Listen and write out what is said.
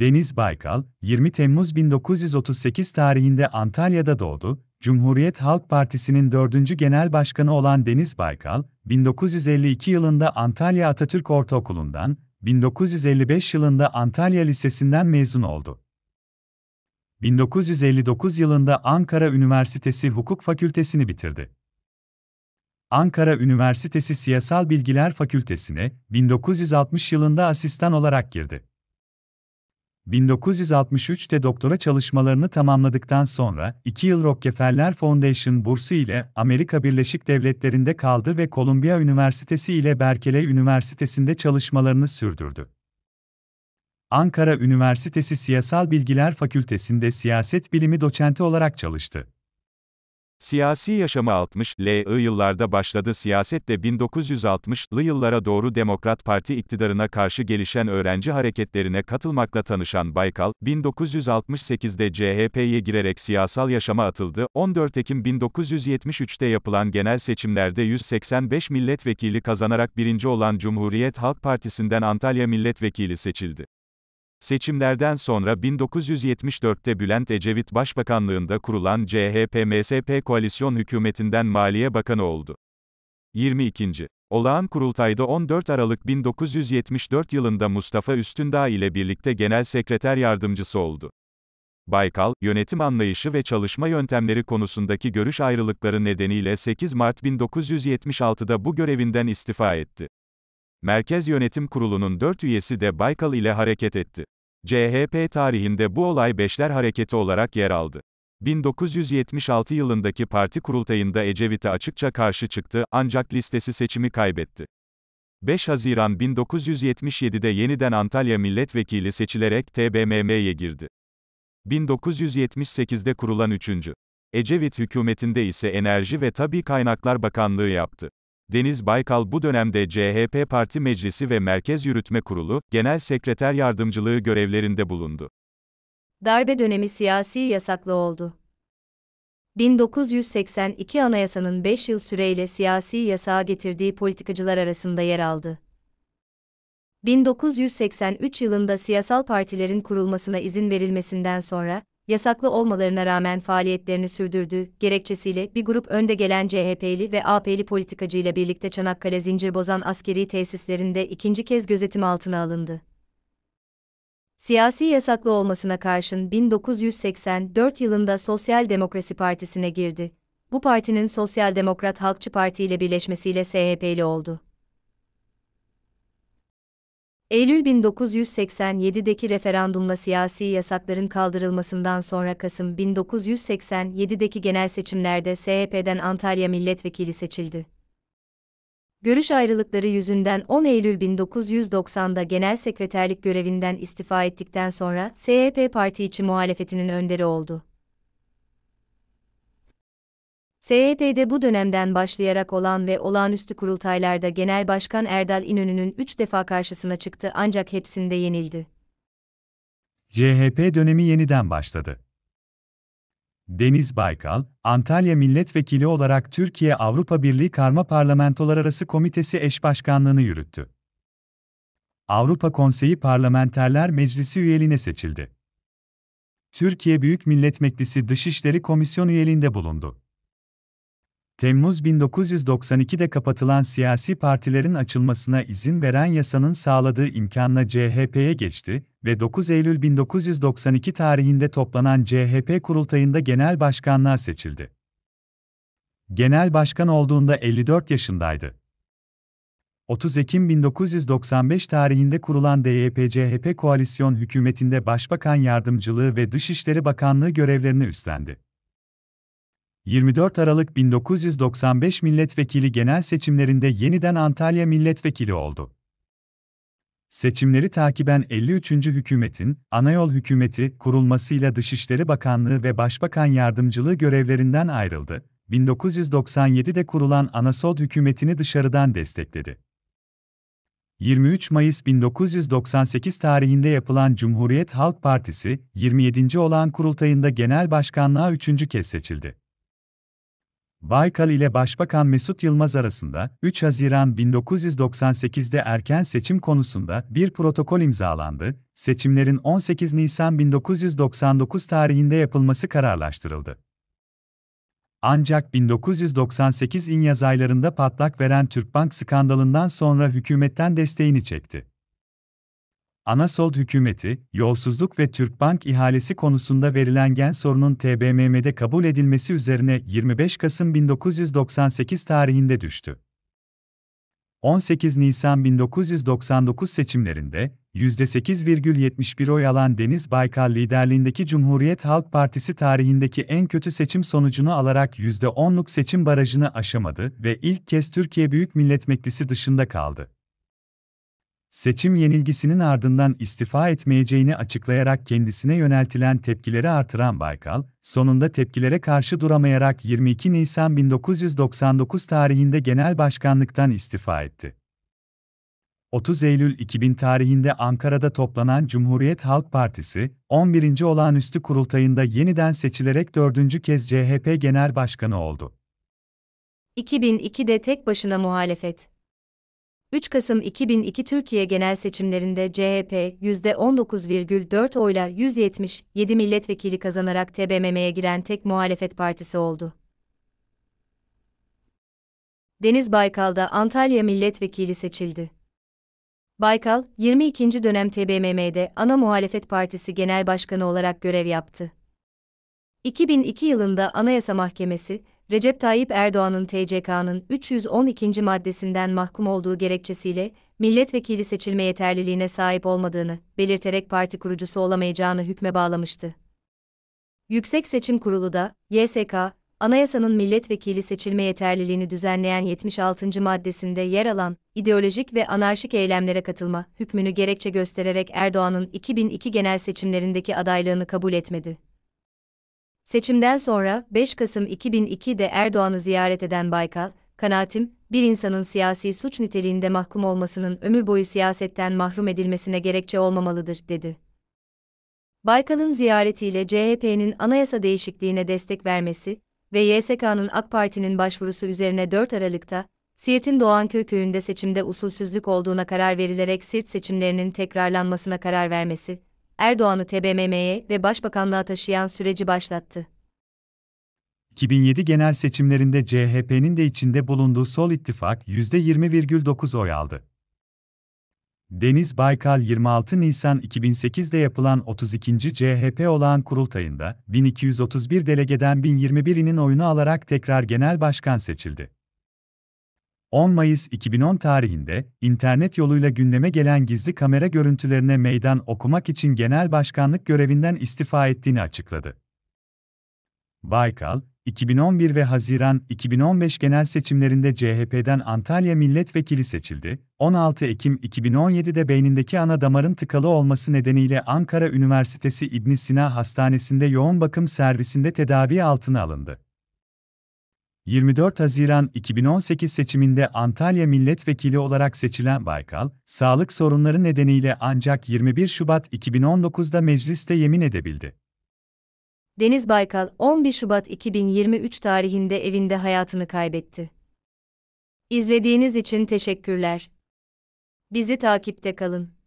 Deniz Baykal, 20 Temmuz 1938 tarihinde Antalya'da doğdu. Cumhuriyet Halk Partisi'nin 4. Genel Başkanı olan Deniz Baykal, 1952 yılında Antalya Atatürk Ortaokulu'ndan, 1955 yılında Antalya Lisesi'nden mezun oldu. 1959 yılında Ankara Üniversitesi Hukuk Fakültesini bitirdi. Ankara Üniversitesi Siyasal Bilgiler Fakültesine 1960 yılında asistan olarak girdi. 1963'te doktora çalışmalarını tamamladıktan sonra 2 yıl Rockefeller Foundation bursu ile Amerika Birleşik Devletleri'nde kaldı ve Columbia Üniversitesi ile Berkeley Üniversitesi'nde çalışmalarını sürdürdü. Ankara Üniversitesi Siyasal Bilgiler Fakültesi'nde siyaset bilimi doçenti olarak çalıştı. Siyasi yaşamı 60 yıllarda başladı siyasetle 1960'lı yıllara doğru Demokrat Parti iktidarına karşı gelişen öğrenci hareketlerine katılmakla tanışan Baykal, 1968'de CHP'ye girerek siyasal yaşama atıldı. 14 Ekim 1973'te yapılan genel seçimlerde 185 milletvekili kazanarak birinci olan Cumhuriyet Halk Partisi'nden Antalya milletvekili seçildi. Seçimlerden sonra 1974'te Bülent Ecevit Başbakanlığında kurulan CHP-MSP koalisyon hükümetinden Maliye Bakanı oldu. 22. Olağan Kurultay'da 14 Aralık 1974 yılında Mustafa Üstündağ ile birlikte Genel Sekreter Yardımcısı oldu. Baykal, yönetim anlayışı ve çalışma yöntemleri konusundaki görüş ayrılıkları nedeniyle 8 Mart 1976'da bu görevinden istifa etti. Merkez Yönetim Kurulu'nun dört üyesi de Baykal ile hareket etti. CHP tarihinde bu olay Beşler Hareketi olarak yer aldı. 1976 yılındaki parti kurultayında Ecevit'e açıkça karşı çıktı, ancak listesi seçimi kaybetti. 5 Haziran 1977'de yeniden Antalya milletvekili seçilerek TBMM'ye girdi. 1978'de kurulan 3. Ecevit hükümetinde ise Enerji ve Tabi Kaynaklar Bakanlığı yaptı. Deniz Baykal bu dönemde CHP Parti Meclisi ve Merkez Yürütme Kurulu, Genel Sekreter Yardımcılığı görevlerinde bulundu. Darbe dönemi siyasi yasaklı oldu. 1982 Anayasa'nın 5 yıl süreyle siyasi yasağa getirdiği politikacılar arasında yer aldı. 1983 yılında siyasal partilerin kurulmasına izin verilmesinden sonra yasaklı olmalarına rağmen faaliyetlerini sürdürdü. gerekçesiyle bir grup önde gelen CHP'li ve AP'li politikacıyla birlikte Çanakkale Zincirbozan askeri tesislerinde ikinci kez gözetim altına alındı. Siyasi yasaklı olmasına karşın 1984 yılında Sosyal Demokrasi Partisi'ne girdi. Bu partinin Sosyal Demokrat Halkçı Parti ile birleşmesiyle SHP'li oldu. Eylül 1987'deki referandumla siyasi yasakların kaldırılmasından sonra Kasım 1987'deki genel seçimlerde SHP'den Antalya milletvekili seçildi. Görüş ayrılıkları yüzünden 10 Eylül 1990'da genel sekreterlik görevinden istifa ettikten sonra SHP parti içi muhalefetinin önderi oldu. SYP'de e bu dönemden başlayarak olan ve olağanüstü kurultaylarda Genel Başkan Erdal İnönü'nün üç defa karşısına çıktı ancak hepsinde yenildi. CHP dönemi yeniden başladı. Deniz Baykal, Antalya Milletvekili olarak Türkiye Avrupa Birliği Karma Parlamentolar Arası Komitesi eş başkanlığını yürüttü. Avrupa Konseyi Parlamenterler Meclisi üyeliğine seçildi. Türkiye Büyük Millet Meclisi Dışişleri Komisyon üyeliğinde bulundu. Temmuz 1992'de kapatılan siyasi partilerin açılmasına izin veren yasanın sağladığı imkanla CHP'ye geçti ve 9 Eylül 1992 tarihinde toplanan CHP kurultayında genel başkanlığa seçildi. Genel başkan olduğunda 54 yaşındaydı. 30 Ekim 1995 tarihinde kurulan DYP-CHP koalisyon hükümetinde başbakan yardımcılığı ve Dışişleri Bakanlığı görevlerini üstlendi. 24 Aralık 1995 milletvekili genel seçimlerinde yeniden Antalya milletvekili oldu. Seçimleri takiben 53. hükümetin, anayol hükümeti kurulmasıyla Dışişleri Bakanlığı ve Başbakan Yardımcılığı görevlerinden ayrıldı. 1997'de kurulan Anasol hükümetini dışarıdan destekledi. 23 Mayıs 1998 tarihinde yapılan Cumhuriyet Halk Partisi, 27. olan kurultayında genel başkanlığa üçüncü kez seçildi. Baykal ile Başbakan Mesut Yılmaz arasında 3 Haziran 1998'de erken seçim konusunda bir protokol imzalandı. Seçimlerin 18 Nisan 1999 tarihinde yapılması kararlaştırıldı. Ancak 1998 İnyaz aylarında patlak veren Türkbank skandalından sonra hükümetten desteğini çekti. Anasol hükümeti, yolsuzluk ve Türkbank ihalesi konusunda verilen gen sorunun TBMM'de kabul edilmesi üzerine 25 Kasım 1998 tarihinde düştü. 18 Nisan 1999 seçimlerinde %8,71 oy alan Deniz Baykal liderliğindeki Cumhuriyet Halk Partisi tarihindeki en kötü seçim sonucunu alarak %10'luk seçim barajını aşamadı ve ilk kez Türkiye Büyük Millet Meclisi dışında kaldı seçim yenilgisinin ardından istifa etmeyeceğini açıklayarak kendisine yöneltilen tepkileri artıran Baykal, sonunda tepkilere karşı duramayarak 22 Nisan 1999 tarihinde genel başkanlıktan istifa etti. 30 Eylül 2000 tarihinde Ankara'da toplanan Cumhuriyet Halk Partisi, 11. olağanüstü kurultayında yeniden seçilerek 4. kez CHP Genel Başkanı oldu. 2002'de tek başına muhalefet 3 Kasım 2002 Türkiye genel seçimlerinde CHP %19,4 oyla 177 milletvekili kazanarak TBMM'ye giren tek muhalefet partisi oldu. Deniz Baykal'da Antalya milletvekili seçildi. Baykal, 22. dönem TBMM'de ana muhalefet partisi genel başkanı olarak görev yaptı. 2002 yılında Anayasa Mahkemesi, Recep Tayyip Erdoğan'ın TCK'nın 312. maddesinden mahkum olduğu gerekçesiyle milletvekili seçilme yeterliliğine sahip olmadığını belirterek parti kurucusu olamayacağını hükme bağlamıştı. Yüksek Seçim Kurulu da YSK anayasanın milletvekili seçilme yeterliliğini düzenleyen 76. maddesinde yer alan ideolojik ve anarşik eylemlere katılma hükmünü gerekçe göstererek Erdoğan'ın 2002 genel seçimlerindeki adaylığını kabul etmedi. Seçimden sonra 5 Kasım 2002'de Erdoğan'ı ziyaret eden Baykal, kanaatim, bir insanın siyasi suç niteliğinde mahkum olmasının ömür boyu siyasetten mahrum edilmesine gerekçe olmamalıdır, dedi. Baykal'ın ziyaretiyle CHP'nin anayasa değişikliğine destek vermesi ve YSK'nın AK Parti'nin başvurusu üzerine 4 Aralık'ta, Siirt'in Doğanköy köyünde seçimde usulsüzlük olduğuna karar verilerek Siirt seçimlerinin tekrarlanmasına karar vermesi, Erdoğan'ı TBMM'ye ve başbakanlığa taşıyan süreci başlattı. 2007 genel seçimlerinde CHP'nin de içinde bulunduğu Sol İttifak %20,9 oy aldı. Deniz Baykal 26 Nisan 2008'de yapılan 32. CHP olağan kurultayında 1231 delegeden 1021'inin oyunu alarak tekrar genel başkan seçildi. 10 Mayıs 2010 tarihinde internet yoluyla gündeme gelen gizli kamera görüntülerine meydan okumak için genel başkanlık görevinden istifa ettiğini açıkladı. Baykal, 2011 ve Haziran 2015 genel seçimlerinde CHP'den Antalya milletvekili seçildi. 16 Ekim 2017'de beynindeki ana damarın tıkalı olması nedeniyle Ankara Üniversitesi İbn Sina Hastanesi'nde yoğun bakım servisinde tedavi altına alındı. 24 Haziran 2018 seçiminde Antalya milletvekili olarak seçilen Baykal, sağlık sorunları nedeniyle ancak 21 Şubat 2019'da mecliste yemin edebildi. Deniz Baykal 11 Şubat 2023 tarihinde evinde hayatını kaybetti. İzlediğiniz için teşekkürler. Bizi takipte kalın.